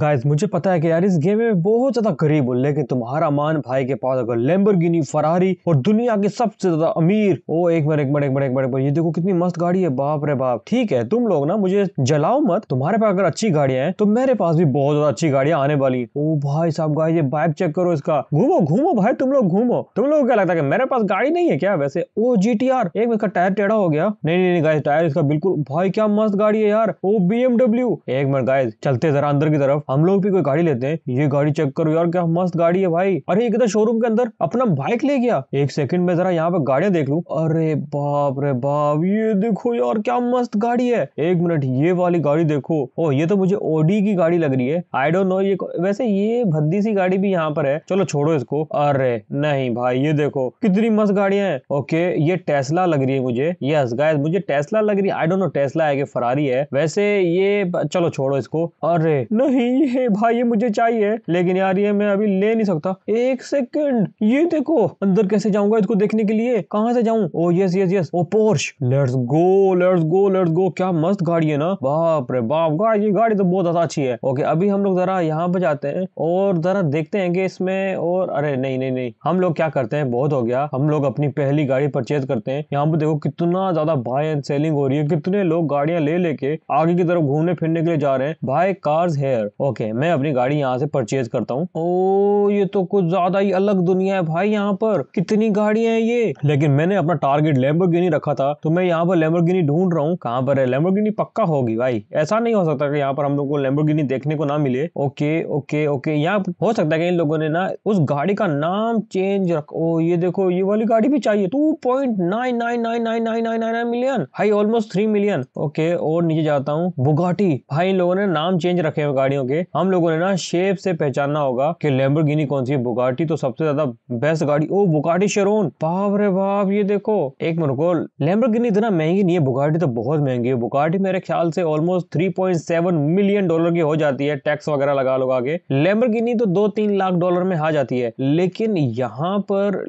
guys मुझे पता है कि यार इस गेम में बहुत ज्यादा गरीब हो लेकिन तुम्हारा मान भाई के पास अगर लेम्बरगिनी फरारी और दुनिया के सबसे ज्यादा अमीर ओ एक बार एक बार एक बार एक बार ये देखो कितनी मस्त गाड़ी है बाप रे बाप ठीक है तुम लोग ना मुझे जलाओ मत तुम्हारे पास अगर अच्छी गाड़ियां हैं तो मेरे पास भी बहुत ज्यादा अच्छी गाड़ियां आने वाली ओ भाई साहब गाय ये बाइक चेक करो इसका घूमो घूमो भाई तुम लोग घूमो तुम लोग क्या लगता है मेरे पास गाड़ी नहीं है क्या वैसे ओ जी टी आर एक इसका टायर टेढ़ा हो गया नहीं नहीं नहीं टायर इसका बिल्कुल भाई क्या मस्त गाड़ी है यार ओ बी एमडब्ल्यू एक मिनट गाय चलते जरा अंदर की तरफ हम लोग भी कोई गाड़ी लेते हैं ये गाड़ी चेक करो यार क्या मस्त गाड़ी है भाई अरे एक शोरूम के अंदर अपना बाइक ले गया एक सेकंड में जरा यहाँ पे गाड़ियां देख लू अरे बाप रे बाप ये देखो यार क्या मस्त गाड़ी है एक मिनट ये वाली गाड़ी देखो ओ ये तो मुझे ओडी की गाड़ी लग रही है आई डोंट नो ये वैसे ये भद्दी सी गाड़ी भी यहाँ पर है चलो छोड़ो इसको अरे नहीं भाई ये देखो कितनी मस्त गाड़ियां हैं ओके ये टेस्ला लग रही है मुझे यस गाइस मुझे टेस्ला लग रही है आई डोंट नो टेस्ला है कि फरारी है वैसे ये चलो छोड़ो इसको अरे नहीं नहीं है भाई ये मुझे चाहिए लेकिन यार ये मैं अभी ले नहीं सकता एक सेकंड ये देखो अंदर कैसे जाऊंगा इसको देखने के लिए कहाँ से जाऊँ oh yes yes yes oh Porsche let's go let's go let's go क्या मस्त गाड़ी है ना बाप रे बाप गाड़ी ये गाड़ी तो बहुत ज्यादा अच्छी है ओके अभी हम लोग जरा यहाँ पे जाते हैं और जरा देखते हैं कि इसमें और अरे नहीं नहीं नहीं हम लोग क्या करते हैं बहुत हो गया हम लोग अपनी पहली गाड़ी परचेज करते हैं यहाँ पे देखो कितना ज्यादा बाय एंड सेलिंग हो रही है कितने लोग गाड़ियां ले लेके आगे की तरफ घूमने फिरने के लिए जा रहे हैं बाय कार्स हेयर ओके मैं अपनी गाड़ी यहाँ से परचेज करता हूँ ओ ये तो कुछ ज्यादा ही अलग दुनिया है भाई यहाँ पर कितनी गाड़ियां हैं ये लेकिन मैंने अपना टारगेट लेम्बोर्गिनी रखा था तो मैं यहाँ पर लेम्बोर्गिनी ढूंढ रहा हूँ कहाँ पर है लेम्बोर्गिनी पक्का होगी भाई ऐसा नहीं हो सकता यहाँ पर हम लोग को लेम्बोर्गिनी देखने को ना मिले ओके ओके ओके यहाँ हो सकता है कि इन लोगों ने ना उस गाड़ी का नाम चेंज रख ओ ये देखो ये वाली गाड़ी भी चाहिए two point nine nine nine nine nine nine nine million भाई ऑलमोस्ट थ्री मिलियन ओके और नीचे जाता हूँ बुगाटी भाई इन लोगों ने नाम चेंज रखे हुए गाड़ियों के होंगे हम लोगों ने ना शेप से पहचानना होगा कि लेम्बरगिनी कौन सी है बुगाटी तो सबसे ज्यादा बेस्ट गाड़ी ओ बुगाटी शेरोन बाप रे बाप ये देखो एक मिनट को लेम्बरगिनी इतना महंगी नहीं है बुगाटी तो बहुत महंगी है बुगाटी मेरे ख्याल से ऑलमोस्ट 3.7 मिलियन डॉलर की हो जाती है टैक्स वगैरह लगा लो आगे लेम्बरगिनी तो दो तीन लाख डॉलर में आ जाती है लेकिन यहाँ पर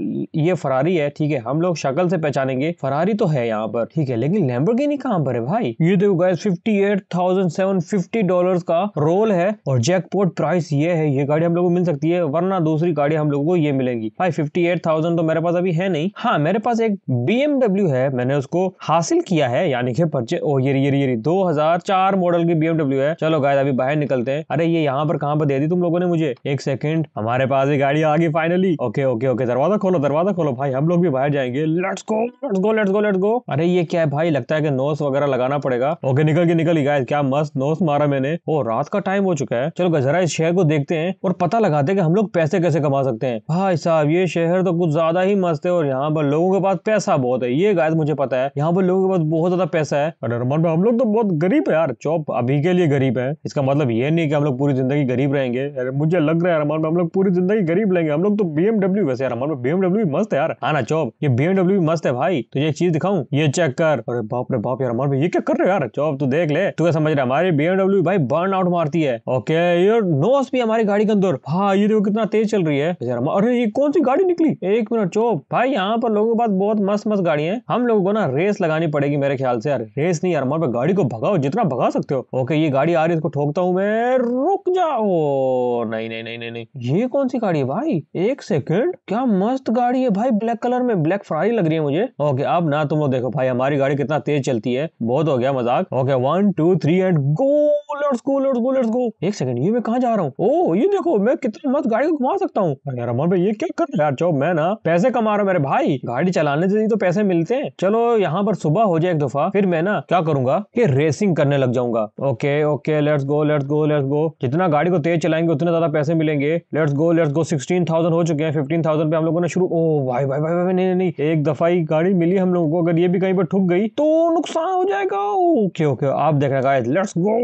ये फरारी है ठीक है हम लोग शक्ल से पहचानेंगे फरारी तो है यहाँ पर ठीक है लेकिन लेम्बरगिनी कहाँ पर है भाई ये देखो गाइस 58,750 डॉलर्स का रोल है है और जैकपोर्ट प्राइस ये है ये गाड़ी हम लोग को मिल सकती है वरना दूसरी गाड़ी हम लोगों को ये मिलेंगी भाई फिफ्टी एट थाउजेंड तो मेरे पास अभी है नहीं हाँ मेरे पास एक बीएमडब्ल्यू है मैंने उसको हासिल किया है यानी कि परचे ओ ये ये ये दो हजार चार मॉडल की बीएमडब्ल्यू है चलो गाय अभी बाहर निकलते हैं अरे ये यहाँ पर कहाँ पर दे दी तुम लोगों ने मुझे एक सेकंड हमारे पास ये गाड़ी आ गई फाइनली ओके ओके ओके दरवाजा खोलो दरवाजा खोलो भाई हम लोग भी बाहर जाएंगे let's go let's go let's go let's go अरे ये क्या है भाई लगता है कि नोस वगैरह लगाना पड़ेगा ओके निकल के निकल गाय क्या मस्त नोस मारा मैंने ओ रात का टाइम हो चुका है चलो जरा इस शहर को देखते हैं और पता लगाते हैं कि हम लोग पैसे कैसे कमा सकते हैं भाई साहब ये शहर तो कुछ ज्यादा ही मस्त है और यहाँ पर लोगों के पास पैसा बहुत है ये गायद मुझे पता है यहाँ पर लोगों के पास बहुत ज्यादा पैसा है अरे रमन भाई हम लोग तो बहुत गरीब है यार चौप अभी के लिए गरीब है इसका मतलब ये नहीं कि हम लोग पूरी जिंदगी गरीब रहेंगे मुझे लग रहा है रमन भाई हम लोग पूरी जिंदगी गरीब रहेंगे हम लोग तो बीएमडब्ल्यू वैसे यार हमारे बीएमडब्ल्यू मस्त है यार आना चौप ये बीएमडब्ल्यू मस्त है भाई तुझे तो एक चीज दिखाऊं ये चेक कर अरे बाप रे बाप यार हमारे ये क्या कर रहे हो यार चौप तू देख ले तू क्या समझ रहा है हमारी बीएमडब्ल्यू भाई बर्न आउट मारती है ओके ये नोस भी हमारी गाड़ी के अंदर हाँ ये देखो कितना तेज चल रही है अरे ये कौन सी गाड़ी निकली एक मिनट चोप भाई यहाँ पर लोगों के पास बहुत मस्त मस्त गाड़ी है हम लोगों को ना रेस लगानी पड़ेगी मेरे ख्याल से यार रेस नहीं यार हमारे गाड़ी को भगाओ जितना भगा सकते हो ओके ये गाड़ी आ रही है इसको ठोकता हूँ मैं रुक जाओ नहीं नहीं नहीं नहीं ये कौन सी गाड़ी है भाई एक सेकेंड क्या मस्त गाड़ी है भाई ब्लैक कलर में ब्लैक फ्राई लग रही है मुझे ओके अब ना तुम लोग देखो भाई हमारी गाड़ी कितना तेज चलती है बहुत हो गया मजाक okay one two three and go और स्कूल और गो और स्कूल एक सेकंड ये मैं कहाँ जा रहा हूँ ओ ये देखो मैं कितना मस्त गाड़ी को घुमा सकता हूँ यार अमन भाई ये क्या कर रहा है यार चलो मैं ना पैसे कमा रहा हूँ मेरे भाई गाड़ी चलाने से ही तो पैसे मिलते हैं चलो यहाँ पर सुबह हो जाए एक दफा फिर मैं ना क्या करूंगा कि रेसिंग करने लग जाऊंगा okay okay let's go let's go let's go जितना गाड़ी को तेज चलाएंगे उतने ज्यादा पैसे मिलेंगे let's go let's go sixteen thousand हो चुके हैं फिफ्टीन थाउजेंड पे हम लोगों ने शुरू ओ भाई भाई भाई भाई नहीं नहीं एक दफा ही गाड़ी मिली हम लोगों को अगर ये भी कहीं पर ठुक गई तो नुकसान हो जाएगा ओके ओके आप देख रहे लेट्स गो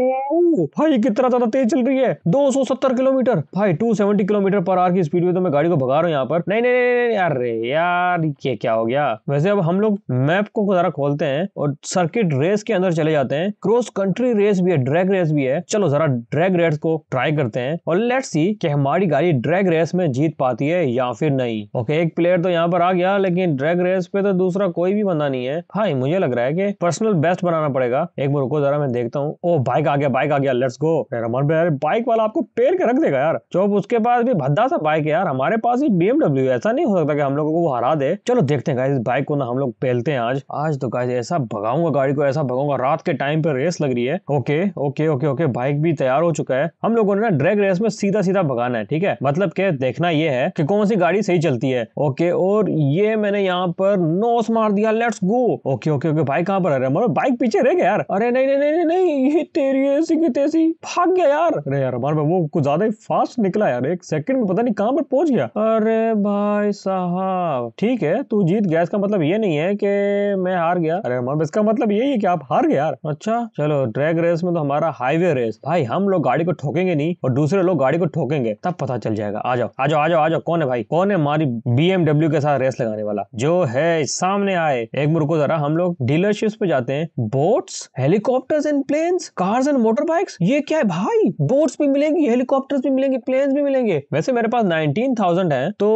भाई कितना ज्यादा तेज चल रही है 270 किलोमीटर भाई 270 किलोमीटर पर आर की स्पीड में तो मैं गाड़ी को भगा रहा हूँ यहाँ पर नहीं नहीं नहीं अरे यार ये क्या हो गया वैसे अब हम लोग मैप को जरा खोलते हैं और सर्किट रेस के अंदर चले जाते हैं क्रॉस कंट्री रेस भी है ड्रैग रेस भी है चलो जरा ड्रैग रेस को ट्राई करते हैं और लेट सी कि हमारी गाड़ी ड्रैग रेस में जीत पाती है या फिर नहीं ओके एक प्लेयर तो यहाँ पर आ गया लेकिन ड्रैग रेस पे तो दूसरा कोई भी बंदा नहीं है भाई मुझे लग रहा है कि पर्सनल बेस्ट बनाना पड़ेगा एक बार रुको जरा मैं देखता हूँ ओ बाइक आ गया बाइक आ आ गया लेट्स गो रहमान भाई यार बाइक वाला आपको पेड़ के रख देगा यार चौब उसके पास भी भद्दा सा बाइक है यार हमारे पास ही बीएमडब्ल्यू ऐसा नहीं हो सकता कि हम लोगों को वो हरा दे चलो देखते हैं इस बाइक को ना हम लोग पहलते हैं आज आज तो गाइस ऐसा भगाऊंगा गाड़ी को ऐसा भगाऊंगा रात के टाइम पे रेस लग रही है okay okay okay okay bike भी तैयार हो चुका है हम लोगों ने ना ड्रैग रेस में सीधा सीधा भगाना है ठीक है मतलब के देखना ये है कि कौन सी गाड़ी सही चलती है ओके और ये मैंने यहाँ पर नोस मार दिया let's go okay okay okay bike कहाँ पर अरे हमारा बाइक पीछे रह गया यार अरे नहीं नहीं नहीं नहीं, ये तेरी ऐसी इतनी तेजी भाग गया यार अरे यार हमारे वो कुछ ज्यादा ही फास्ट निकला यार एक सेकंड में पता नहीं कहाँ पर पहुंच गया अरे भाई साहब ठीक है तू जीत गया इसका मतलब ये नहीं है कि मैं हार गया अरे हमारे इसका मतलब यही है कि आप हार गए यार अच्छा चलो ड्रैग रेस में तो हमारा हाईवे रेस भाई हम लोग गाड़ी को ठोकेंगे नहीं और दूसरे लोग गाड़ी को ठोकेंगे तब पता चल जाएगा आ जाओ आ जाओ आ जाओ आ जाओ कौन है भाई कौन है हमारी बी के साथ रेस लगाने वाला जो है सामने आए एक मुर्को जरा हम लोग डीलरशिप पे जाते हैं boats helicopters and planes cars and motor bike bikes ये क्या है भाई बोट्स भी मिलेंगी हेलीकॉप्टर्स भी मिलेंगे प्लेन भी मिलेंगे वैसे मेरे पास नाइनटीन थाउजेंड है तो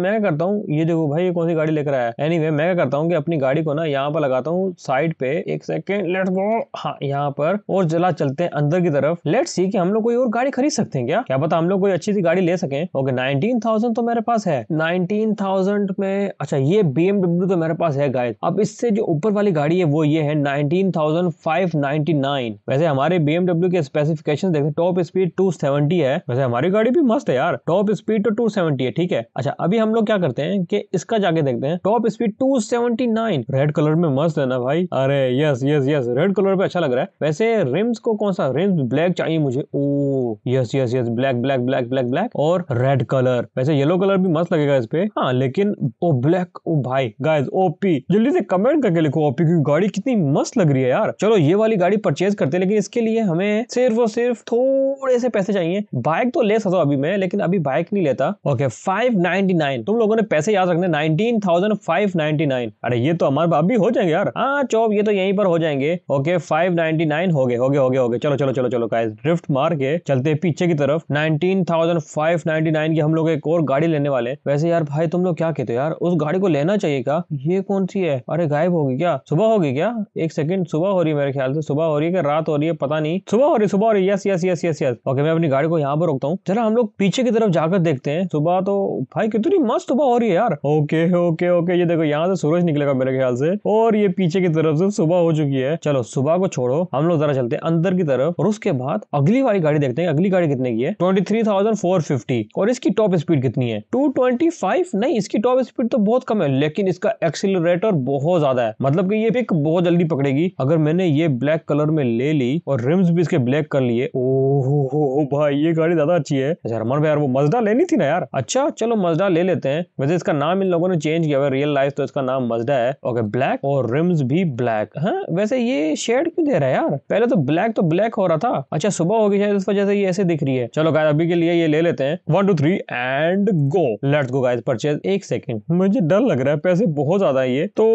मैं करता हूँ ये देखो भाई ये कौन सी गाड़ी लेकर आया एनी anyway, मैं क्या करता हूँ कि अपनी गाड़ी को ना यहाँ पर लगाता हूँ साइड पे एक सेकेंड लेट गो हाँ यहाँ पर और जला चलते हैं अंदर की तरफ लेट सी की हम लोग कोई और गाड़ी खरीद सकते हैं क्या क्या पता हम लोग कोई अच्छी सी गाड़ी ले सके ओके नाइनटीन थाउजेंड तो मेरे पास है नाइनटीन थाउजेंड में अच्छा ये एमडब्ल्यू तो मेरे पास है गाय अब इससे जो ऊपर वाली गाड़ी है वो ये है nineteen thousand five ninety nine वैसे हमारे बी के स्पेसिफिकेशन देखते हैं टॉप स्पीड 270 है वैसे हमारी गाड़ी भी मस्त है यार टॉप स्पीड तो 270 है ठीक है अच्छा अभी हम लोग क्या करते हैं कि इसका जाके देखते हैं टॉप स्पीड 279 रेड कलर में मस्त है ना भाई अरे yes yes yes red colour पे अच्छा लग रहा है वैसे रिम्स को कौन सा रिम्स ब्लैक चाहिए मुझे oh yes yes yes black black black black black और रेड कलर वैसे येलो कलर भी मस्त लगेगा इस पे हाँ लेकिन ओ ब्लैक ओ भाई गाइस ओपी जल्दी से कमेंट करके लिखो ओपी की गाड़ी कितनी मस्त लग रही है यार चलो ये वाली गाड़ी परचेज करते हैं लेकिन इसके लिए हमें है सिर्फ और सिर्फ थोड़े से पैसे चाहिए बाइक तो ले सकता हूँ अभी मैं लेकिन अभी बाइक नहीं लेता ओके फाइव नाइनटी नाइन तुम लोगों ने पैसे याद रखने nineteen thousand five ninety nine अरे ये तो हमारे अभी हो जाएंगे यार हाँ चौब ये तो यहीं पर हो जाएंगे ओके फाइव नाइनटी नाइन हो गए हो गए हो गए हो गए चलो चलो चलो चलो गाइस ड्रिफ्ट मार के चलते पीछे की तरफ nineteen thousand five ninety nine की हम लोग एक और गाड़ी लेने वाले वैसे यार भाई तुम लोग क्या कहते हो यार उस गाड़ी को लेना चाहिए क्या ये कौन सी है अरे गायब होगी क्या सुबह होगी क्या एक सेकंड सुबह हो रही है मेरे ख्याल से सुबह हो रही है कि रात हो रही है पता नहीं सुबह और सुबह और yes yes yes yes yes okay मैं अपनी गाड़ी को यहाँ पर रोकता हूँ जरा हम लोग पीछे की तरफ जाकर देखते हैं सुबह तो भाई कितनी मस्त सुबह हो रही है यार ओके ओके ओके ये देखो यहाँ से सूरज निकलेगा मेरे ख्याल से और ये पीछे की तरफ से सुबह हो चुकी है चलो सुबह को छोड़ो हम लोग जरा चलते हैं अंदर की तरफ और उसके बाद अगली वाली गाड़ी देखते हैं अगली गाड़ी कितने की है ट्वेंटी और इसकी टॉप स्पीड कितनी है टू ट्वेंटी फाइव नहीं इसकी टॉप स्पीड तो बहुत कम है लेकिन इसका एक्सिलरेटर बहुत ज्यादा है मतलब की ये पिक बहुत जल्दी पकड़ेगी अगर मैंने ये ब्लैक कलर में ले ली और रिम्स भी इसके ब्लैक कर लिए ओहो भाई ये गाड़ी ज्यादा अच्छी है जर्मन अच्छा, भाई यार वो मजदा लेनी थी ना यार अच्छा चलो मजदा ले लेते हैं वैसे इसका नाम इन लोगों ने चेंज किया रियल लाइफ तो इसका नाम मजदा है ओके ब्लैक और रिम्स भी ब्लैक है हाँ, वैसे ये शेड क्यों दे रहा है यार पहले तो ब्लैक तो ब्लैक हो रहा था अच्छा सुबह होगी शायद इस वजह से ये ऐसे दिख रही है चलो गाय अभी के लिए ये ले लेते हैं one two three and go let's go guys purchase एक सेकंड मुझे डर लग रहा है पैसे बहुत ज्यादा है ये तो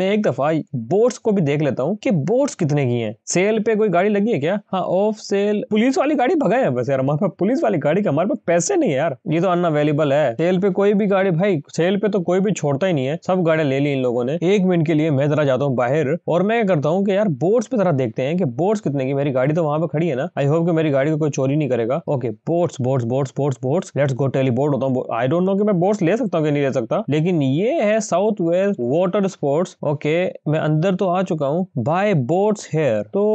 मैं एक दफा बोर्ड्स को भी देख लेता हूँ कि बोर्ड्स कितने की हैं सेल पे कोई गाड़ी लगी है क्या हाँ था ऑफ सेल पुलिस वाली गाड़ी भगाए हैं बस यार हमारे पास पुलिस वाली गाड़ी का हमारे पास पैसे नहीं है यार ये तो अनअवेलेबल है सेल पे कोई भी गाड़ी भाई सेल पे तो कोई भी छोड़ता ही नहीं है सब गाड़ियां ले ली इन लोगों ने एक मिनट के लिए मैं जरा जाता हूँ बाहर और मैं करता हूँ कि यार बोर्ड्स पे जरा देखते हैं कि बोर्ड्स कितने की मेरी गाड़ी तो वहां पे खड़ी है ना आई होप कि मेरी गाड़ी को कोई चोरी नहीं करेगा okay boards boards boards boards boards let's go teleport होता हूँ आई डोंट नो कि मैं बोर्ड्स ले सकता हूँ कि नहीं ले सकता लेकिन ये है south west water sports okay मैं अंदर तो आ चुका हूँ बाय बोट्स हेयर तो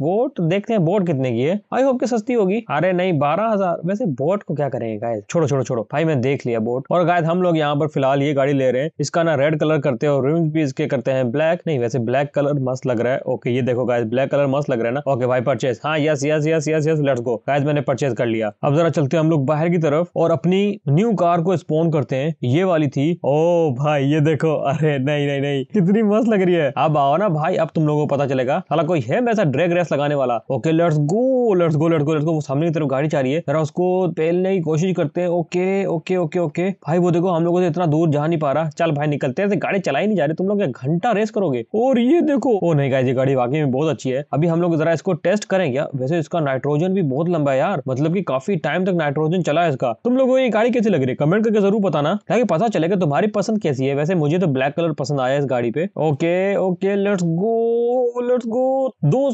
बोट देख देखते हैं बोट कितने की है आई होप की सस्ती होगी अरे नहीं बारह हजार वैसे बोट को क्या करेंगे गाय छोड़ो छोड़ो छोड़ो भाई मैं देख लिया बोट और गाय हम लोग यहाँ पर फिलहाल ये गाड़ी ले रहे हैं इसका ना रेड कलर करते हैं रिम्स भी इसके करते हैं ब्लैक नहीं वैसे ब्लैक कलर मस्त लग रहा है ओके ये देखो गाय ब्लैक कलर मस्त लग रहा है ना ओके भाई परचेज हाँ yes yes yes yes yes let's go guy मैंने परचेज कर लिया अब जरा चलते हैं हम लोग बाहर की तरफ और अपनी न्यू कार को स्पोन करते हैं ये वाली थी ओ oh, भाई ये देखो अरे नहीं नहीं नहीं कितनी मस्त लग रही है अब आओ ना भाई अब तुम लोगों को पता चलेगा हालांकि कोई है वैसा ड्रैग रेस लगाने वाला okay let's go let's go let's go let's go वो सामने की तरफ गाड़ी जा रही है जरा उसको पहलने की कोशिश करते हैं ओके ओके ओके ओके भाई वो देखो हम लोगों से इतना दूर जा नहीं पा रहा चल भाई निकलते हैं गाड़ी चलाई नहीं जा रही तुम लोग घंटा रेस करोगे और ये देखो ओ नहीं गाय गाड़ी वाकई में बहुत अच्छी है अभी हम लोग जरा इसको टेस्ट करें क्या वैसे इसका नाइट्रोजन भी बहुत लंबा है यार मतलब की काफी टाइम तक नाइट्रोजन चला है इसका तुम लोगों को ये गाड़ी कैसी लग रही है कमेंट करके जरूर बताना ताकि पता चलेगा तुम्हारी पसंद कैसी है वैसे मुझे तो ब्लैक कलर पसंद आया इस गाड़ी पे okay okay let's go let's go दो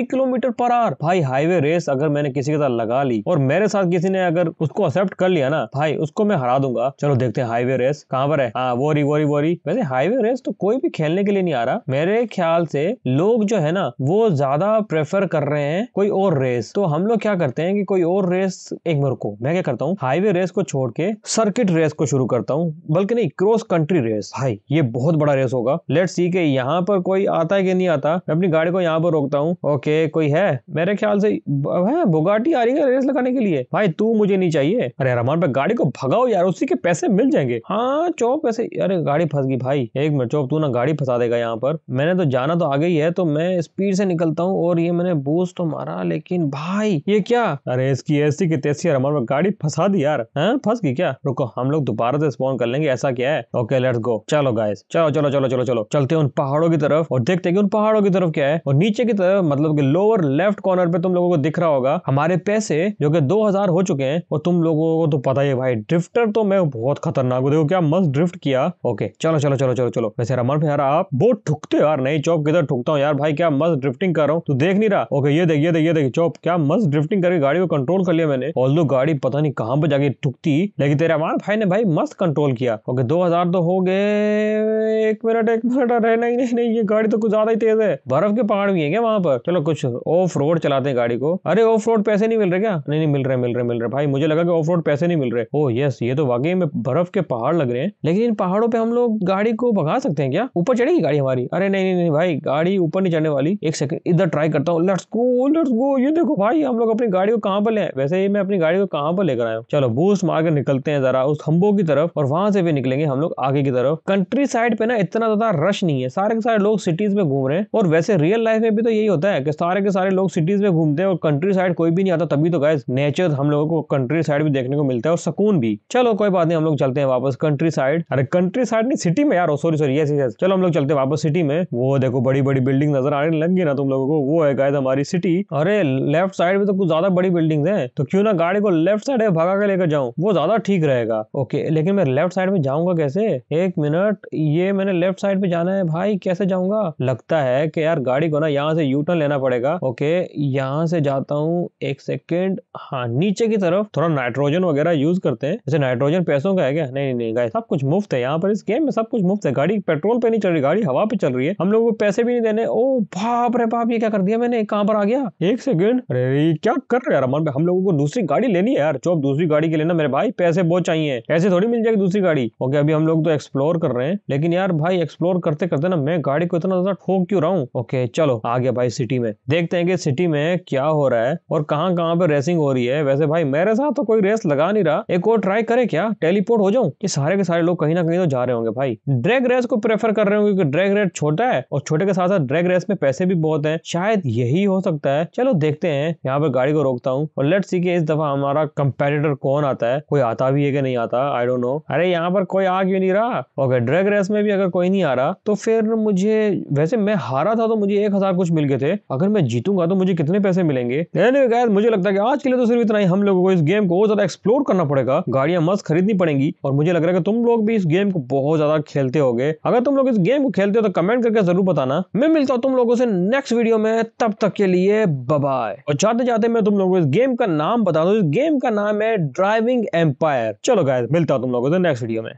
किलोमीटर पर पर आर भाई हाईवे रेस अगर मैंने किसी के साथ लगा ली और मेरे साथ किसी ने अगर उसको एक्सेप्ट कर लिया ना भाई उसको मैं हरा दूंगा चलो देखते हैं हाईवे रेस कहाँ पर है हाँ वोरी वोरी वोरी वैसे हाईवे रेस तो कोई भी खेलने के लिए नहीं आ रहा मेरे ख्याल से लोग जो है ना वो ज्यादा प्रेफर कर रहे हैं कोई और रेस तो हम लोग क्या करते हैं कि कोई और रेस एक बार को मैं क्या करता हूँ हाईवे रेस को छोड़ के सर्किट रेस को शुरू करता हूँ बल्कि नहीं क्रॉस कंट्री रेस भाई ये बहुत बड़ा रेस होगा लेट सी के यहाँ पर कोई आता है कि नहीं आता मैं अपनी गाड़ी को यहाँ पर रोकता हूँ ओके कोई है मेरे ख्याल से है बुगाटी आ रही है रेस लगाने के लिए भाई तू मुझे नहीं चाहिए अरे रहमान भाई गाड़ी को भगाओ यार उसी के पैसे मिल जाएंगे हाँ चौप ऐसे अरे गाड़ी फंस गई भाई एक मिनट चौप तू ना गाड़ी फंसा देगा यहाँ पर मैंने तो जाना तो आगे ही है तो मैं स्पीड से निकलता हूँ और ये मैंने बूस तो मारा लेकिन भाई ये क्या अरे इसकी ऐसी की तैसी रहमान भाई गाड़ी फंसा दी यार हाँ, फंस गई क्या रुको हम लोग दोबारा से स्पॉन कर लेंगे ऐसा क्या है ओके लेट्स गो चलो गाइस चलो चलो चलो चलो चलो चलते हैं उन पहाड़ों की तरफ और देखते हैं कि उन पहाड़ों की तरफ क्या है और नीचे की तरफ मतलब कि लोअर लेफ्ट लेफ्ट कॉर्नर पे तुम लोगों को दिख रहा होगा हमारे पैसे जो कि 2000 हो चुके हैं और तुम लोगों को तो पता ही भाई ड्रिफ्टर तो मैं बहुत खतरनाक हूँ देखो क्या मस्त ड्रिफ्ट किया ओके चलो चलो चलो चलो चलो वैसे रमन यार आप बहुत ठुकते यार नहीं चौप किधर ठुकता हूँ यार भाई क्या मस्त ड्रिफ्टिंग कर रहा हूँ तू देख नहीं रहा ओके ये देख ये देख ये देख चौक क्या मस्त ड्रिफ्टिंग करके गाड़ी को कंट्रोल कर लिया मैंने ऑल गाड़ी पता नहीं कहाँ पे जाके ठुकती लेकिन तेरे अमान भाई ने भाई मस्त कंट्रोल किया ओके दो तो हो गए एक मिनट एक मिनट अरे नहीं नहीं नहीं ये गाड़ी तो कुछ ज्यादा ही तेज है बर्फ के पहाड़ भी है क्या वहाँ पर चलो कुछ ऑफ ऑफ रोड चलाते हैं गाड़ी को अरे ऑफ रोड पैसे नहीं मिल रहे क्या नहीं नहीं मिल रहे मिल रहे मिल रहे भाई मुझे लगा कि ऑफ रोड पैसे नहीं मिल रहे ओ यस ये तो वाकई में बर्फ के पहाड़ लग रहे हैं लेकिन इन पहाड़ों पर हम लोग गाड़ी को भगा सकते हैं क्या ऊपर चढ़ेगी गाड़ी हमारी अरे नहीं नहीं भाई गाड़ी ऊपर नहीं चढ़ने वाली एक सेकंड इधर ट्राई करता हूँ लेट्स गो लेट्स गो ये देखो भाई हम लोग अपनी गाड़ी को कहाँ पर ले वैसे ही मैं अपनी गाड़ी को कहाँ पर लेकर आया हूँ चलो बूस्ट मार निकलते हैं जरा उस खंबों की तरफ और वहां से भी निकलेंगे हम लोग आगे की तरफ कंट्री साइड पे ना इतना ज्यादा रश नहीं है सारे के सारे लोग सिटीज में घूम रहे हैं और वैसे रियल लाइफ में भी तो यही होता है कि सारे के सारे लोग लोग सिटीज़ में घूमते हैं और कंट्री साइड कोई भी नहीं आता तभी तो गाइज नेचर हम लोगों को कंट्री साइड भी देखने को मिलता है और सुकून भी चलो कोई बात नहीं हम लोग चलते हैं वापस कंट्री साइड अरे कंट्री साइड नहीं सिटी में यार सॉरी सॉरी यस यस चलो हम लोग चलते हैं वापस सिटी में वो देखो बड़ी बड़ी बिल्डिंग नजर आने लग गई ना तुम लोगों को वो है गाइज हमारी सिटी अरे लेफ्ट साइड में तो कुछ ज्यादा बड़ी बिल्डिंग है तो क्यों ना गाड़ी को लेफ्ट साइड में भगा के लेकर जाऊँ वो ज्यादा ठीक रहेगा ओके लेकिन मैं लेफ्ट साइड में जाऊंगा कैसे एक मिनट ये मैंने लेफ्ट साइड पे जाना है भाई कैसे जाऊंगा लगता है कि यार गाड़ी को ना यहाँ से यूटर्न लेना पड़ेगा ओके यहाँ से जाता हूँ एक सेकेंड हाँ नीचे की तरफ थोड़ा नाइट्रोजन वगैरह यूज करते हैं जैसे नाइट्रोजन पैसों का है क्या नहीं नहीं गाय सब कुछ मुफ्त है यहाँ पर इस गेम में सब कुछ मुफ्त है गाड़ी पेट्रोल पे नहीं चल रही गाड़ी हवा पे चल रही है हम लोग को पैसे भी नहीं देने ओ बाप रे बाप ये क्या कर दिया मैंने कहाँ पर आ गया एक सेकेंड अरे क्या कर रहे यार हम लोगों को दूसरी गाड़ी लेनी है यार जो दूसरी गाड़ी के लेना मेरे भाई पैसे बहुत चाहिए ऐसे थोड़ी मिल जाएगी दूसरी गाड़ी ओके अभी हम लोग तो एक्सप्लोर कर रहे हैं लेकिन यार भाई एक्सप्लोर करते करते ना मैं गाड़ी को इतना ज्यादा ठोक क्यों रहा हूँ ओके चलो आ गया भाई सिटी में देखते हैं कि पूरे सिटी में क्या हो रहा है और कहाँ कहाँ पे रेसिंग हो रही है वैसे भाई मेरे साथ तो कोई रेस लगा नहीं रहा एक और ट्राई करे क्या टेलीपोर्ट हो जाऊं ये सारे के सारे लोग कहीं ना कहीं तो जा रहे होंगे भाई ड्रैग रेस को प्रेफर कर रहे होंगे क्योंकि ड्रैग रेस छोटा है और छोटे के साथ साथ ड्रैग रेस में पैसे भी बहुत है शायद यही हो सकता है चलो देखते हैं यहाँ पे गाड़ी को रोकता हूँ और लेट सी के इस दफा हमारा कंपेटिटर कौन आता है कोई आता भी है कि नहीं आता आई डोंट नो अरे यहाँ पर कोई आ क्यों नहीं रहा ओके ड्रैग रेस में भी अगर कोई नहीं आ रहा तो फिर मुझे वैसे मैं हारा था तो मुझे एक हजार कुछ मिल गए थे अगर मैं जीतूंगा करूंगा तो मुझे कितने पैसे मिलेंगे anyway, मुझे लगता है कि आज के लिए तो सिर्फ इतना ही हम लोगों को इस गेम को और ज्यादा एक्सप्लोर करना पड़ेगा गाड़ियां मस्त खरीदनी पड़ेंगी और मुझे लग रहा है कि तुम लोग भी इस गेम को बहुत ज्यादा खेलते हो अगर तुम लोग इस गेम को खेलते हो तो कमेंट करके जरूर बताना मैं मिलता हूँ तुम लोगों से नेक्स्ट वीडियो में तब तक के लिए बबाय और जाते जाते मैं तुम लोगों को इस गेम का नाम बता दू इस गेम का नाम है ड्राइविंग एम्पायर चलो गाय मिलता हूँ तुम लोगों से नेक्स्ट वीडियो में